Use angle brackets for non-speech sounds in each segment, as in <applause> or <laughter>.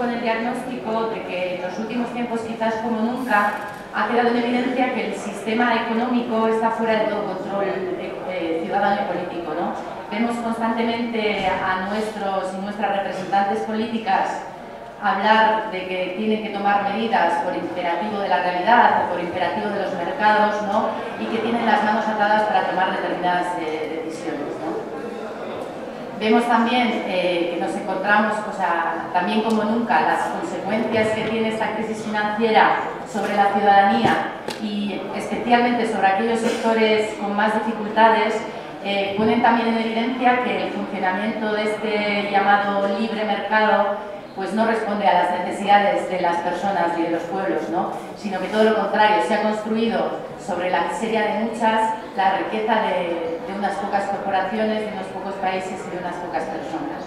con el diagnóstico de que en los últimos tiempos, quizás como nunca, ha quedado en evidencia que el sistema económico está fuera de todo control eh, eh, ciudadano y político. Vemos constantemente a nuestros y nuestras representantes políticas hablar de que tienen que tomar medidas por imperativo de la realidad o por imperativo de los mercados y que tienen las manos atadas para tomar determinadas eh, decisiones. Vemos también eh, que nos encontramos, o sea, también como nunca, las consecuencias que tiene esta crisis financiera sobre la ciudadanía y especialmente sobre aquellos sectores con más dificultades, eh, ponen también en evidencia que el funcionamiento de este llamado libre mercado pues no responde a las necesidades de las personas y de los pueblos, ¿no? sino que todo lo contrario, se ha construido sobre la miseria de muchas la riqueza de, unas pocas corporaciones, de unos pocos países y de unas pocas personas.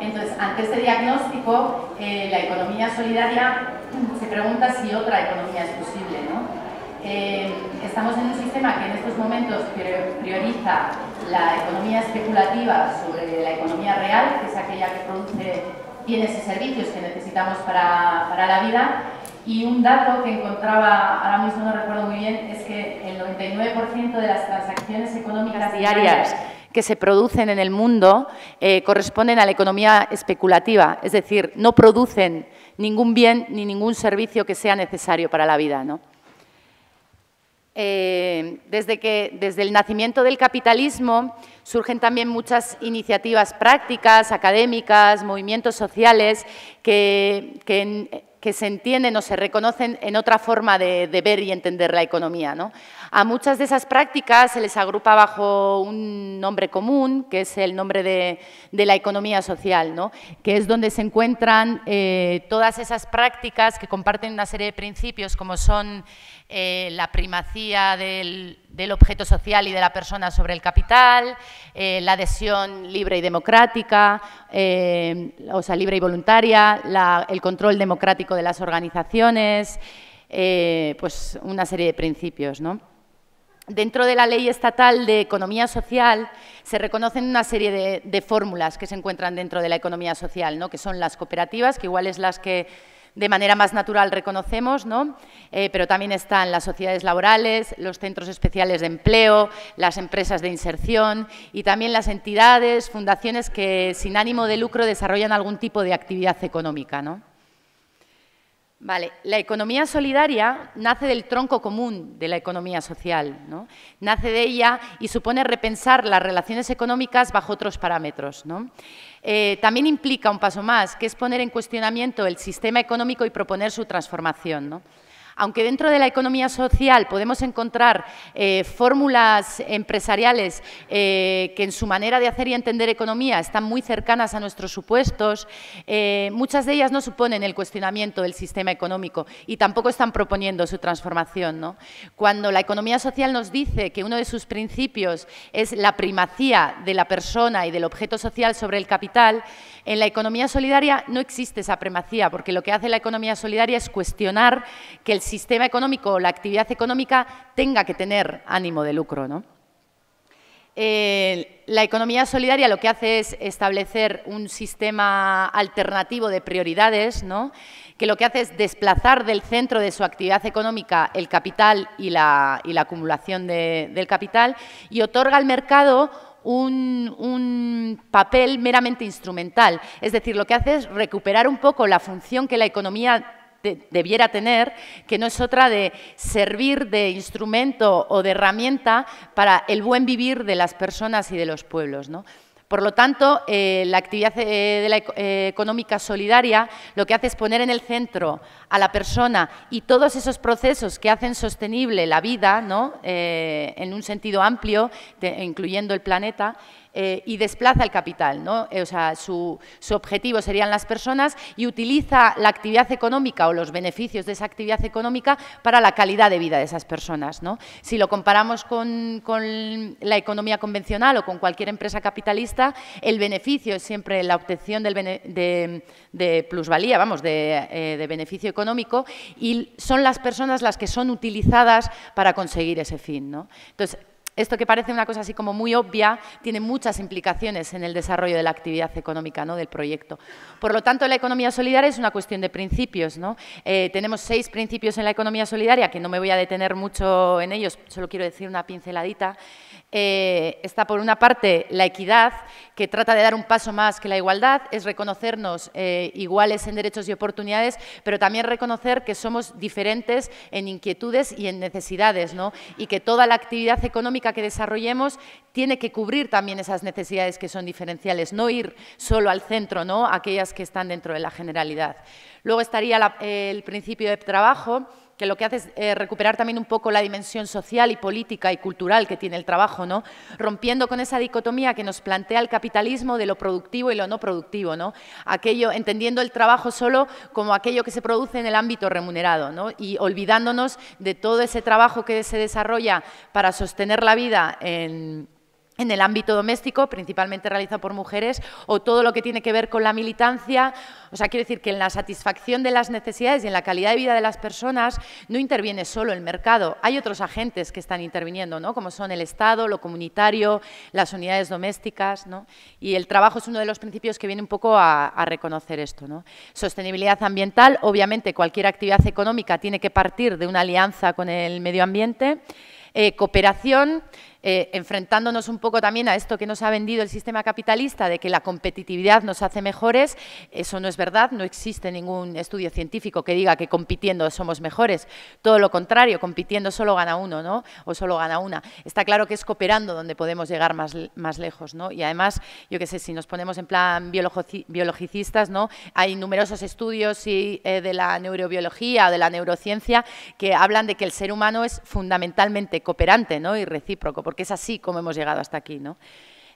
Entonces, ante este diagnóstico, eh, la economía solidaria mm, se pregunta si otra economía es posible. Eh, estamos en un sistema que en estos momentos prioriza la economía especulativa sobre la economía real, que es aquella que produce bienes y servicios que necesitamos para, para la vida, y un dato que encontraba, ahora mismo no recuerdo muy bien, es que el 99% de las transacciones económicas diarias que se producen en el mundo eh, corresponden a la economía especulativa, es decir, no producen ningún bien ni ningún servicio que sea necesario para la vida. Eh, desde, que, desde el nacimiento del capitalismo surgen también muchas iniciativas prácticas, académicas, movimientos sociales que, que que se entienden o se reconocen en otra forma de, ver y entender la economía. ¿no? A muchas de esas prácticas se les agrupa bajo un nombre común, que es el nombre de, la economía social, que es donde se encuentran eh, todas esas prácticas que comparten una serie de principios como son eh, la primacía del, objeto social y de la persona sobre el capital, eh, la adhesión libre y democrática, o sea, libre y voluntaria, el control democrático de las organizaciones, pues una serie de principios, ¿no? Dentro de la Ley Estatal de Economía Social se reconocen una serie de, fórmulas que se encuentran dentro de la economía social, ¿no? que son las cooperativas, que igual es las que de manera más natural reconocemos, ¿no? Eh, pero también están las sociedades laborales, los centros especiales de empleo, las empresas de inserción y también las entidades, fundaciones que sin ánimo de lucro desarrollan algún tipo de actividad económica. ¿no? Vale, la economía solidaria nace del tronco común de la economía social, ¿no? nace de ella y supone repensar las relaciones económicas bajo otros parámetros. ¿no? Eh, también implica un paso más, que es poner en cuestionamiento el sistema económico y proponer su transformación. ¿no? Aunque dentro de la economía social podemos encontrar eh, fórmulas empresariales eh, que en su manera de hacer y entender economía están muy cercanas a nuestros supuestos, eh, muchas de ellas no suponen el cuestionamiento del sistema económico y tampoco están proponiendo su transformación. Cuando la economía social nos dice que uno de sus principios es la primacía de la persona y del objeto social sobre el capital, en la economía solidaria no existe esa primacía, porque lo que hace la economía solidaria es cuestionar que el sistema económico o la actividad económica tenga que tener ánimo de lucro. ¿no? Eh, la economía solidaria lo que hace es establecer un sistema alternativo de prioridades, ¿no? que lo que hace es desplazar del centro de su actividad económica el capital y la, acumulación del capital y otorga al mercado un, papel meramente instrumental. Es decir, lo que hace es recuperar un poco la función que la economía debiera tener, que no es otra de servir de instrumento o de herramienta para el buen vivir de las personas y de los pueblos. Por lo tanto, eh, la actividad eh, eh, económica solidaria lo que hace es poner en el centro a la persona y todos esos procesos que hacen sostenible la vida, ¿no? en un sentido amplio, incluyendo el planeta, eh, y desplaza el capital. Eh, sea, su, objetivo serían las personas y utiliza la actividad económica o los beneficios de esa actividad económica para la calidad de vida de esas personas. ¿no? Si lo comparamos con, la economía convencional o con cualquier empresa capitalista, el beneficio es siempre la obtención de, plusvalía, vamos, eh, de, beneficio económico, y son las personas las que son utilizadas para conseguir ese fin. ¿no? Entonces, esto que parece una cosa así como muy obvia, tiene muchas implicaciones en el desarrollo de la actividad económica ¿no? del proyecto. Por lo tanto, la economía solidaria es una cuestión de principios. ¿no? Eh, tenemos seis principios en la economía solidaria, que no me voy a detener mucho en ellos, solo quiero decir una pinceladita. Eh, está por una parte la equidad, que trata de dar un paso más que la igualdad, es reconocernos eh, iguales en derechos y oportunidades, pero también reconocer que somos diferentes en inquietudes y en necesidades, ¿no? y que toda la actividad económica que desarrollemos tiene que cubrir también esas necesidades que son diferenciales, no ir solo al centro, ¿no? aquellas que están dentro de la generalidad. Luego estaría el principio de trabajo, que lo que hace es eh, recuperar también un poco la dimensión social y política y cultural que tiene el trabajo, ¿no? rompiendo con esa dicotomía que nos plantea el capitalismo de lo productivo y lo no productivo, ¿no? Aquello, entendiendo el trabajo solo como aquello que se produce en el ámbito remunerado ¿no? y olvidándonos de todo ese trabajo que se desarrolla para sostener la vida en en el ámbito doméstico, principalmente realizado por mujeres, o todo lo que tiene que ver con la militancia. O sea, quiero decir que en la satisfacción de las necesidades y en la calidad de vida de las personas no interviene solo el mercado, hay otros agentes que están interviniendo, ¿no? como son el Estado, lo comunitario, las unidades domésticas. Y el trabajo es uno de los principios que viene un poco a, reconocer esto. ¿no? Sostenibilidad ambiental, obviamente cualquier actividad económica tiene que partir de una alianza con el medio ambiente. Eh, cooperación, eh, enfrentándonos un poco también a esto que nos ha vendido el sistema capitalista, de que la competitividad nos hace mejores, eso no es verdad, no existe ningún estudio científico que diga que compitiendo somos mejores, todo lo contrario, compitiendo solo gana uno, ¿no? O solo gana una. Está claro que es cooperando donde podemos llegar más, más lejos, ¿no? Y además, yo qué sé, si nos ponemos en plan biologicistas, ¿no? Hay numerosos estudios eh, de la neurobiología o de la neurociencia que hablan de que el ser humano es fundamentalmente cooperante, ¿no? Y recíproco, porque es así como hemos llegado hasta aquí. ¿no?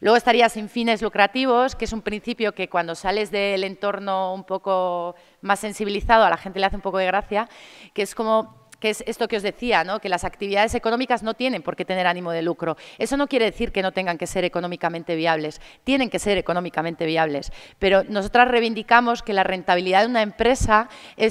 Luego estaría sin fines lucrativos, que es un principio que cuando sales del entorno un poco más sensibilizado a la gente le hace un poco de gracia, que es como que es esto que os decía, ¿no? que las actividades económicas no tienen por qué tener ánimo de lucro. Eso no quiere decir que no tengan que ser económicamente viables, tienen que ser económicamente viables, pero nosotras reivindicamos que la rentabilidad de una empresa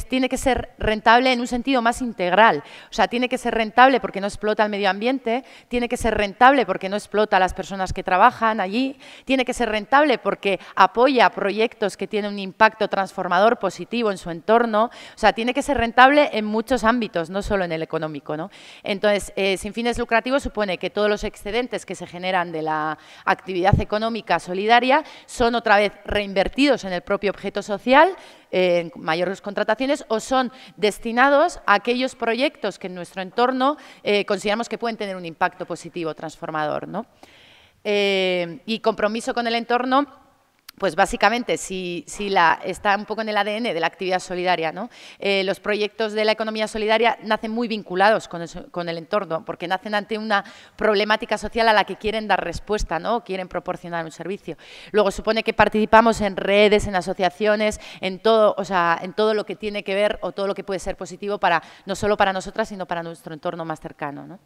tiene que ser rentable en un sentido más integral, o sea, tiene que ser rentable porque no explota el medio ambiente, tiene que ser rentable porque no explota a las personas que trabajan allí, tiene que ser rentable porque apoya proyectos que tienen un impacto transformador positivo en su entorno, o sea, tiene que ser rentable en muchos ámbitos, ¿no? no solo en el económico. ¿no? Entonces, eh, sin fines lucrativos supone que todos los excedentes que se generan de la actividad económica solidaria son otra vez reinvertidos en el propio objeto social, eh, en mayores contrataciones o son destinados a aquellos proyectos que en nuestro entorno eh, consideramos que pueden tener un impacto positivo transformador. y compromiso con el entorno pues básicamente, si, la, está un poco en el ADN de la actividad solidaria, ¿no? Eh, los proyectos de la economía solidaria nacen muy vinculados con el, entorno, porque nacen ante una problemática social a la que quieren dar respuesta, ¿no? quieren proporcionar un servicio. Luego supone que participamos en redes, en asociaciones, en todo, o sea, en todo lo que tiene que ver o todo lo que puede ser positivo para, no solo para nosotras, sino para nuestro entorno más cercano. ¿no?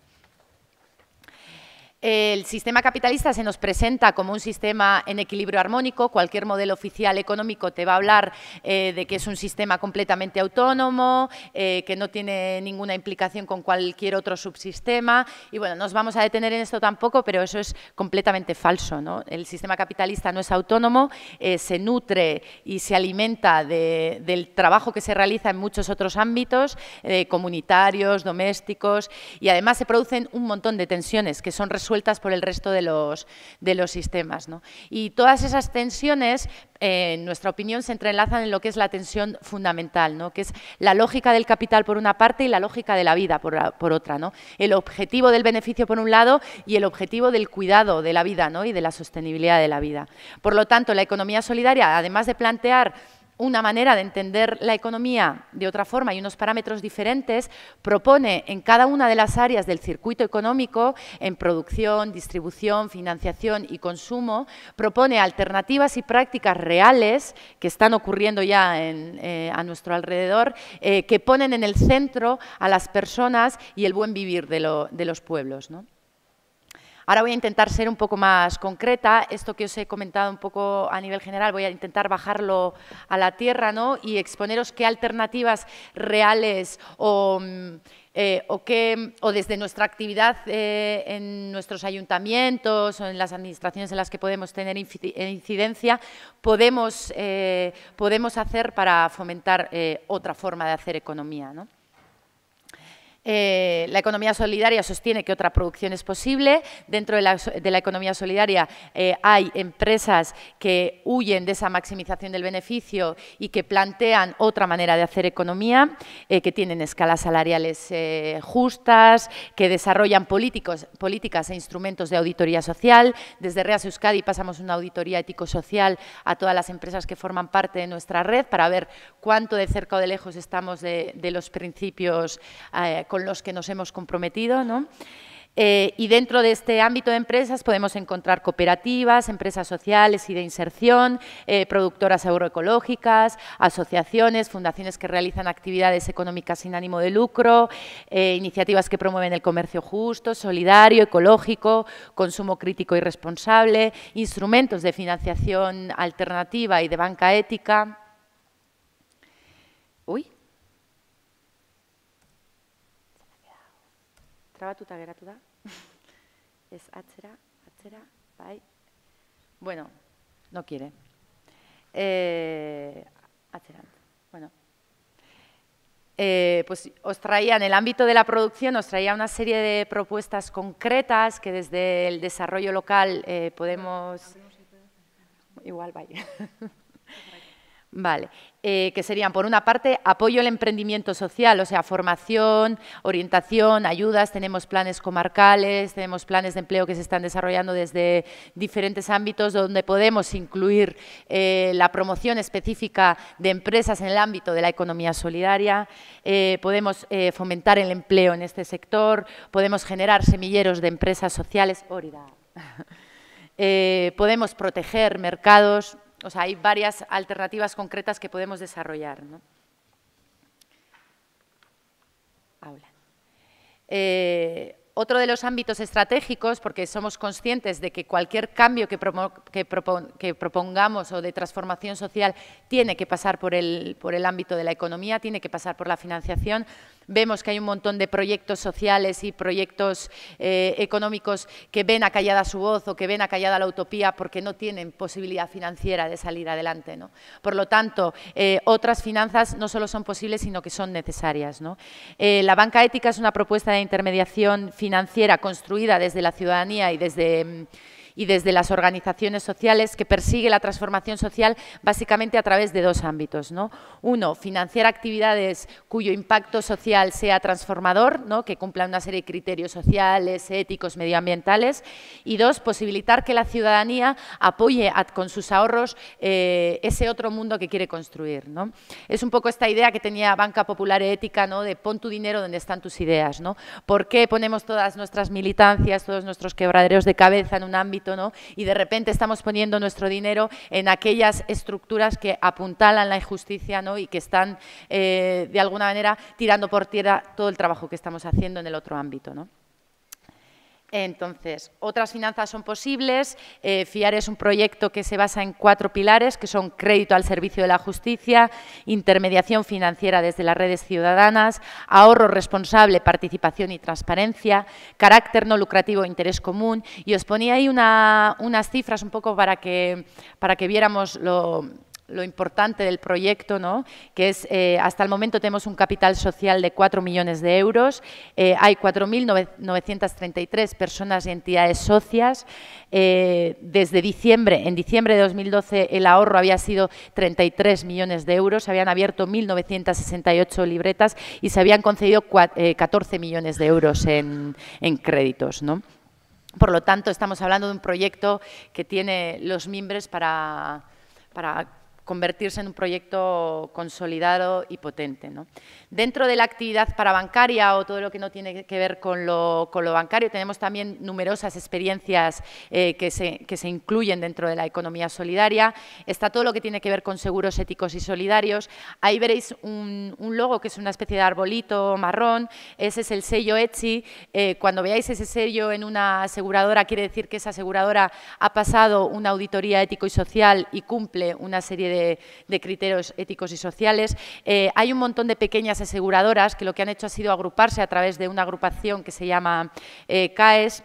El sistema capitalista se nos presenta como un sistema en equilibrio armónico, cualquier modelo oficial económico te va a hablar eh, de que es un sistema completamente autónomo, eh, que no tiene ninguna implicación con cualquier otro subsistema y bueno, nos vamos a detener en esto tampoco, pero eso es completamente falso. El sistema capitalista no es autónomo, eh, se nutre y se alimenta del trabajo que se realiza en muchos otros ámbitos, comunitarios, domésticos y además se producen un montón de tensiones que son resultados Sueltas por el resto de los, de los sistemas. ¿no? Y todas esas tensiones, eh, en nuestra opinión, se entrelazan en lo que es la tensión fundamental, ¿no? que es la lógica del capital por una parte y la lógica de la vida por, otra. ¿no? El objetivo del beneficio por un lado y el objetivo del cuidado de la vida ¿no? y de la sostenibilidad de la vida. Por lo tanto, la economía solidaria, además de plantear una manera de entender la economía de otra forma y unos parámetros diferentes, propone en cada una de las áreas del circuito económico, en producción, distribución, financiación y consumo, propone alternativas y prácticas reales que están ocurriendo ya eh, a nuestro alrededor, eh, que ponen en el centro a las personas y el buen vivir de, los pueblos. Ahora voy a intentar ser un poco más concreta. Esto que os he comentado un poco a nivel general, voy a intentar bajarlo a la tierra ¿no? y exponeros qué alternativas reales o... Mm, eh, qué o, desde nuestra actividad eh, en nuestros ayuntamientos o en las administraciones en las que podemos tener eh, incidencia, podemos, podemos hacer para fomentar otra forma de hacer economía. ¿no? Eh, la economía solidaria sostiene que otra producción es posible. Dentro de la, economía solidaria eh, hay empresas que huyen de esa maximización del beneficio y que plantean otra manera de hacer economía, eh, que tienen escalas salariales justas, que desarrollan políticos, políticas e instrumentos de auditoría social. Desde Reas Euskadi pasamos una auditoría ético-social a todas las empresas que forman parte de nuestra red para ver cuánto de cerca o de lejos estamos de, de los principios con los que nos hemos comprometido, eh, y dentro de este ámbito de empresas podemos encontrar cooperativas, empresas sociales y de inserción, eh, productoras agroecológicas, asociaciones, fundaciones que realizan actividades económicas sin ánimo de lucro, eh, iniciativas que promueven el comercio justo, solidario, ecológico, consumo crítico y responsable, instrumentos de financiación alternativa y de banca ética. Uy, tu geratu toda? <laughs> ¿Es atzera, bai. Bueno, no quiere. Eh, Bueno. Eh, pues os traía en el ámbito de la producción, os traía una serie de propuestas concretas que desde el desarrollo local eh, podemos... Igual, vaya. <laughs> Vale, eh, que serían, por una parte, apoyo al emprendimiento social, o sea, formación, orientación, ayudas, tenemos planes comarcales, tenemos planes de empleo que se están desarrollando desde diferentes ámbitos donde podemos incluir eh, la promoción específica de empresas en el ámbito de la economía solidaria, eh, podemos fomentar el empleo en este sector, podemos generar semilleros de empresas sociales, <laughs> podemos proteger mercados, o sea, hay varias alternativas concretas que podemos desarrollar. Eh, otro de los ámbitos estratégicos, porque somos conscientes de que cualquier cambio que, propongamos o de transformación social tiene que pasar por el ámbito de la economía, tiene que pasar por la financiación, Vemos que hay un montón de proyectos sociales y proyectos eh, económicos que ven acallada su voz o que ven acallada la utopía porque no tienen posibilidad financiera de salir adelante. Por lo tanto, eh, otras finanzas no solo son posibles, sino que son necesarias. Eh, la banca ética es una propuesta de intermediación financiera construida desde la ciudadanía y desde mm, y desde las organizaciones sociales que persigue la transformación social básicamente a través de dos ámbitos. ¿no? Uno, financiar actividades cuyo impacto social sea transformador, ¿no? que cumplan una serie de criterios sociales, éticos, medioambientales. Y dos, posibilitar que la ciudadanía apoye con sus ahorros eh, ese otro mundo que quiere construir. ¿no? Es un poco esta idea que tenía Banca Popular Ética ¿no? de pon tu dinero donde están tus ideas. ¿no? ¿Por qué ponemos todas nuestras militancias, todos nuestros quebraderos de cabeza en un ámbito y de repente estamos poniendo nuestro dinero en aquellas estructuras que apuntalan la injusticia, Y que están, eh, de alguna manera, tirando por tierra todo el trabajo que estamos haciendo en el otro ámbito, ¿no? Entonces, otras finanzas son posibles. Eh, FIAR es un proyecto que se basa en cuatro pilares, que son crédito al servicio de la justicia, intermediación financiera desde las redes ciudadanas, ahorro responsable, participación y transparencia, carácter no lucrativo e interés común. Y os ponía ahí una, unas cifras un poco para que, para que viéramos lo lo importante del proyecto, ¿no? que es, eh, hasta el momento tenemos un capital social de 4 millones de euros, eh, hay 4.933 personas y entidades socias. Eh, desde diciembre, en diciembre de 2012, el ahorro había sido 33 millones de euros, se habían abierto 1.968 libretas y se habían concedido 14 eh, millones de euros en, créditos. ¿no? Por lo tanto, estamos hablando de un proyecto que tiene los mimbres para, para convertirse en un proyecto consolidado y potente. Dentro de la actividad para bancaria o todo lo que no tiene que ver con lo, bancario, tenemos también numerosas experiencias eh, que, se, que, se, incluyen dentro de la economía solidaria. Está todo lo que tiene que ver con seguros éticos y solidarios. Ahí veréis un, logo que es una especie de arbolito marrón. Ese es el sello Etsy. Eh, cuando veáis ese sello en una aseguradora, quiere decir que esa aseguradora ha pasado una auditoría ético y social y cumple una serie de de, criterios éticos y sociales. Eh, hay un montón de pequeñas aseguradoras que lo que han hecho ha sido agruparse a través de una agrupación que se llama eh, CAES.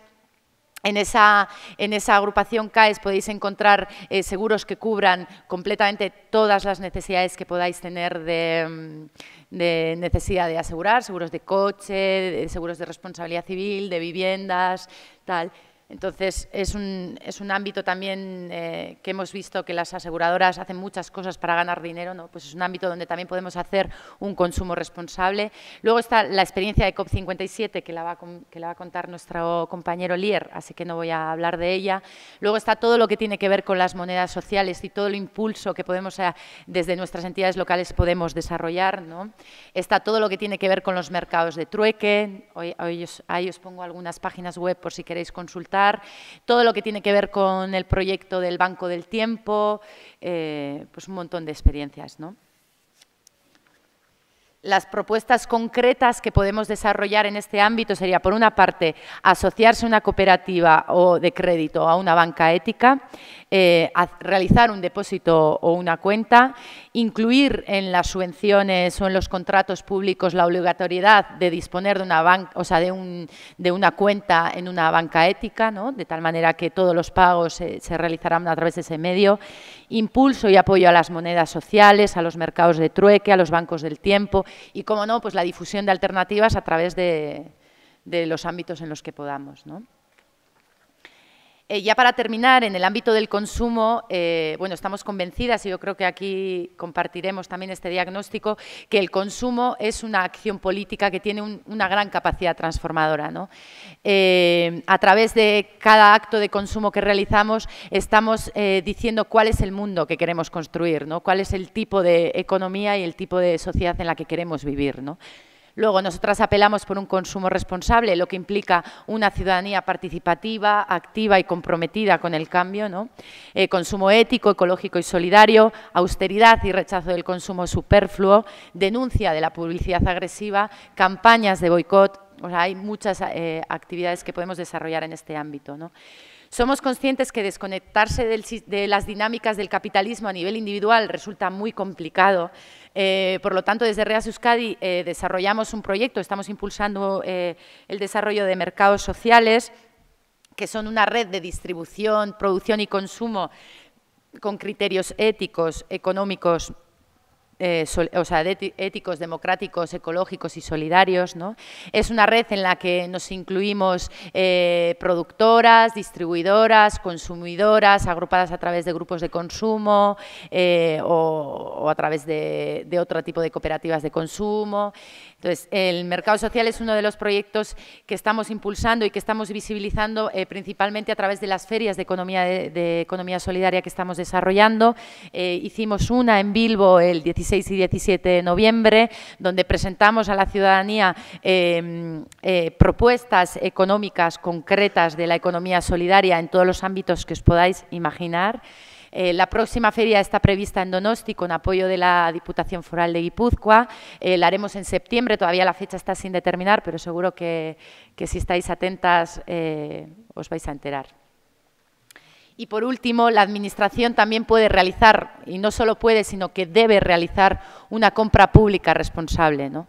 En esa, en esa, agrupación CAES podéis encontrar eh, seguros que cubran completamente todas las necesidades que podáis tener de, mm, de, necesidad de asegurar, seguros de coche, seguros de responsabilidad civil, de viviendas, tal. Entonces, es un, es un ámbito también eh, que hemos visto que las aseguradoras hacen muchas cosas para ganar dinero, ¿no? pues es un ámbito donde también podemos hacer un consumo responsable. Luego está la experiencia de COP57, que la va a, que la va a contar nuestro compañero Lier, así que no voy a hablar de ella. Luego está todo lo que tiene que ver con las monedas sociales y todo el impulso que podemos eh, desde nuestras entidades locales podemos desarrollar. ¿no? Está todo lo que tiene que ver con los mercados de trueque. ahí os pongo algunas páginas web por si queréis consultar todo lo que tiene que ver con el proyecto del Banco del Tiempo, eh, pues un montón de experiencias, ¿no? las propuestas concretas que podemos desarrollar en este ámbito sería, por una parte, asociarse a una cooperativa o de crédito a una banca ética, eh, realizar un depósito o una cuenta, incluir en las subvenciones o en los contratos públicos la obligatoriedad de disponer de una, banca, o sea, de, un, de una cuenta en una banca ética, de tal manera que todos los pagos se realizarán a través de ese medio impulso y apoyo a las monedas sociales, a los mercados de trueque, a los bancos del tiempo y, como no, pues la difusión de alternativas a través de, los ámbitos en los que podamos. Eh, ya para terminar, en el ámbito del consumo, eh, bueno, estamos convencidas, y yo creo que aquí compartiremos también este diagnóstico, que el consumo es una acción política que tiene una gran capacidad transformadora. Eh, a través de cada acto de consumo que realizamos, estamos diciendo cuál es el mundo que queremos construir, ¿no? cuál es el tipo de economía y el tipo de sociedad en la que queremos vivir. ¿no? Luego, nosotras apelamos por un consumo responsable, lo que implica una ciudadanía participativa, activa y comprometida con el cambio, ¿no? Eh, consumo ético, ecológico y solidario, austeridad y rechazo del consumo superfluo, denuncia de la publicidad agresiva, campañas de boicot, hay muchas eh, actividades que podemos desarrollar en este ámbito. Somos conscientes que desconectarse de las dinámicas del capitalismo a nivel individual resulta muy complicado, eh, por lo tanto, desde Reas Euskadi eh, desarrollamos un proyecto, estamos impulsando eh, el desarrollo de mercados sociales, que son una red de distribución, producción y consumo con criterios éticos, económicos eh, o sea, éticos, democráticos, ecológicos y solidarios. Es una red en la que nos incluimos eh, productoras, distribuidoras, consumidoras, agrupadas a través de grupos de consumo eh, o, a través de, otro tipo de cooperativas de consumo. Entonces, el mercado social es uno de los proyectos que estamos impulsando y que estamos visibilizando principalmente a través de las ferias de economía, de, de economía solidaria que estamos desarrollando. hicimos una en Bilbo el 17 16 y 17 de noviembre, donde presentamos a la ciudadanía em, eh, propuestas económicas concretas de la economía solidaria en todos los ámbitos que os podáis imaginar. Eh, la próxima feria está prevista en Donosti con apoyo de la Diputación Foral de Guipúzcoa. Eh, la haremos en septiembre, todavía la fecha está sin determinar, pero seguro que, si estáis atentas os vais a enterar. Y por último, la Administración también puede realizar, y no solo puede, sino que debe realizar una compra pública responsable. Eh,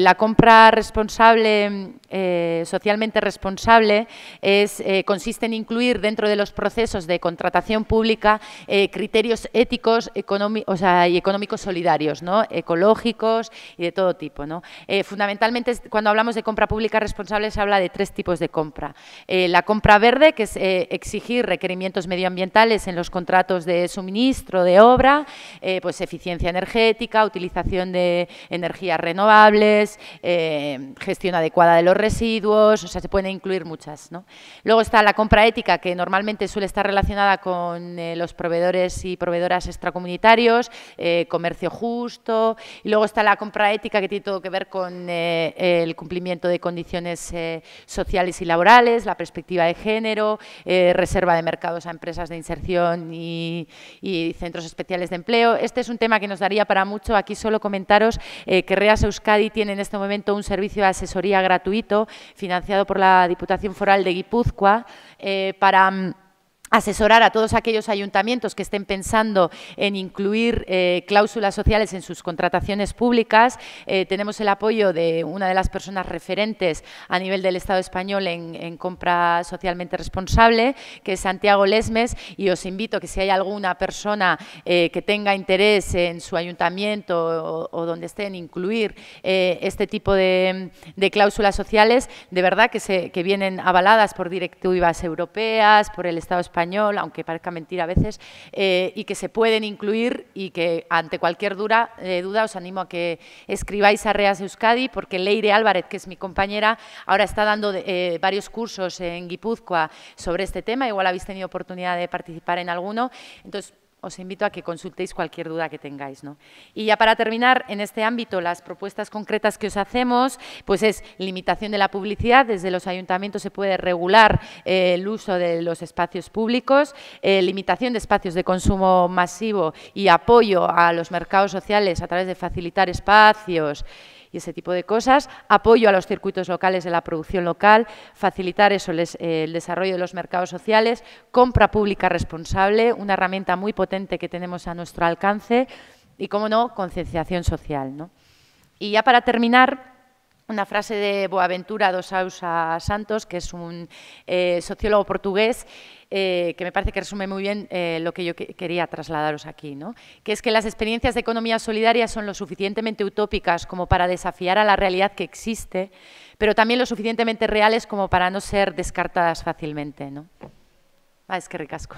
la, compra responsable, eh, socialmente responsable, eh, consiste en incluir dentro de los procesos de contratación pública criterios éticos y económicos solidarios, ecológicos y de todo tipo. fundamentalmente, cuando hablamos de compra pública responsable, se habla de tres tipos de compra. la compra verde, que es exigir, requerimientos medioambientales en los contratos de suministro de obra, eh, pues eficiencia energética, utilización de energías renovables, eh, gestión adecuada de los residuos, o sea, se pueden incluir muchas. ¿no? Luego está la compra ética, que normalmente suele estar relacionada con eh, los proveedores y proveedoras extracomunitarios, comercio justo, y luego está la compra ética que tiene todo que ver con el cumplimiento de condiciones sociales y laborales, la perspectiva de género, reserva de mercados a empresas de inserción y, centros especiales de empleo. Este es un tema que nos daría para mucho. Aquí solo comentaros que eh, Reas Euskadi tiene en este momento un servicio de asesoría gratuito financiado por la Diputación Foral de Guipúzcoa eh, para mm, asesorar a todos aquellos ayuntamientos que estén pensando en incluir eh, cláusulas sociales en sus contrataciones públicas. Eh, tenemos el apoyo de una de las personas referentes a nivel del Estado español en, compra socialmente responsable, que es Santiago Lesmes, y os invito que si hay alguna persona eh, que tenga interés en su ayuntamiento o, donde esté en incluir este tipo de, cláusulas sociales, de verdad que, se, que vienen avaladas por directivas europeas, por el Estado español, aunque parezca mentira a veces, eh, y que se pueden incluir y que ante cualquier eh, duda os animo a que escribáis a Reas Euskadi, porque Leire Álvarez, que es mi compañera, ahora está dando eh, varios cursos en Guipúzcoa sobre este tema, igual habéis tenido oportunidad de participar en alguno. Entonces, os invito a que consultéis cualquier duda que tengáis. ¿no? Y ya para terminar, en este ámbito, las propuestas concretas que os hacemos, pues es limitación de la publicidad, desde los ayuntamientos se puede regular eh, el uso de los espacios públicos, eh, limitación de espacios de consumo masivo y apoyo a los mercados sociales a través de facilitar espacios, y ese tipo de cosas, apoyo a los circuitos locales de la producción local, facilitar eso, eh, el desarrollo de los mercados sociales, compra pública responsable, una herramienta muy potente que tenemos a nuestro alcance y, como no, concienciación social. Y ya para terminar, una frase de Boaventura dos Sousa Santos, que es un eh, sociólogo portugués, eh, que me parece que resume muy bien eh, lo que yo quería trasladaros aquí, ¿no? que es que las experiencias de economía solidaria son lo suficientemente utópicas como para desafiar a la realidad que existe, pero también lo suficientemente reales como para no ser descartadas fácilmente. Ah, es que ricasco.